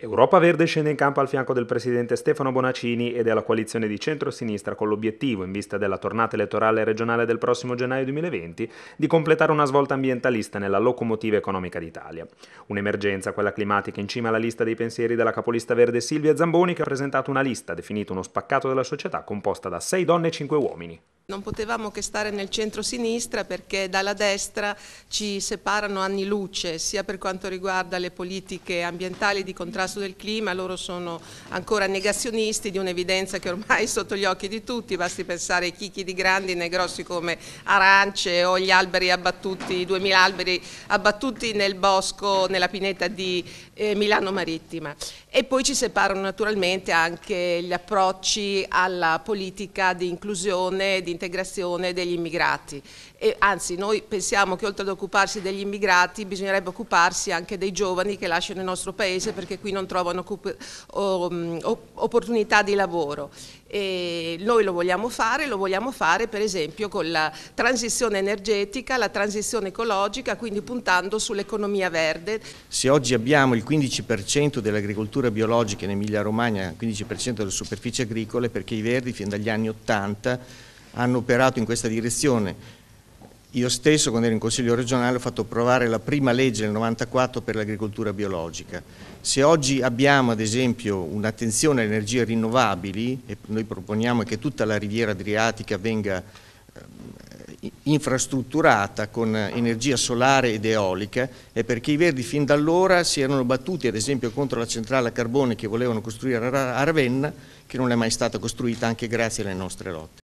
Europa Verde scende in campo al fianco del presidente Stefano Bonaccini e della coalizione di centro-sinistra con l'obiettivo, in vista della tornata elettorale regionale del prossimo gennaio 2020, di completare una svolta ambientalista nella locomotiva economica d'Italia. Un'emergenza, quella climatica, in cima alla lista dei pensieri della capolista verde Silvia Zamboni, che ha presentato una lista, definita uno spaccato della società, composta da sei donne e cinque uomini. Non potevamo che stare nel centro-sinistra perché dalla destra ci separano anni luce, sia per quanto riguarda le politiche ambientali di contrasto del clima, loro sono ancora negazionisti di un'evidenza che ormai è sotto gli occhi di tutti, basti pensare ai chicchi di grandine grossi come arance o gli alberi abbattuti, i 2000 alberi abbattuti nel bosco, nella pineta di eh, Milano Marittima. E poi ci separano naturalmente anche gli approcci alla politica di inclusione, di integrazione degli immigrati. E, anzi, noi pensiamo che oltre ad occuparsi degli immigrati bisognerebbe occuparsi anche dei giovani che lasciano il nostro paese perché qui non trovano opportunità di lavoro. E noi lo vogliamo fare, lo vogliamo fare per esempio con la transizione energetica, la transizione ecologica, quindi puntando sull'economia verde. Se oggi abbiamo il 15% dell'agricoltura biologica in Emilia Romagna, il 15% delle superfici agricole, perché i verdi fin dagli anni 80 hanno operato in questa direzione. Io stesso quando ero in Consiglio regionale ho fatto approvare la prima legge nel 1994 per l'agricoltura biologica. Se oggi abbiamo ad esempio un'attenzione alle energie rinnovabili e noi proponiamo che tutta la riviera adriatica venga ehm, infrastrutturata con energia solare ed eolica è perché i Verdi fin da allora si erano battuti ad esempio contro la centrale a carbone che volevano costruire a Ravenna che non è mai stata costruita anche grazie alle nostre lotte.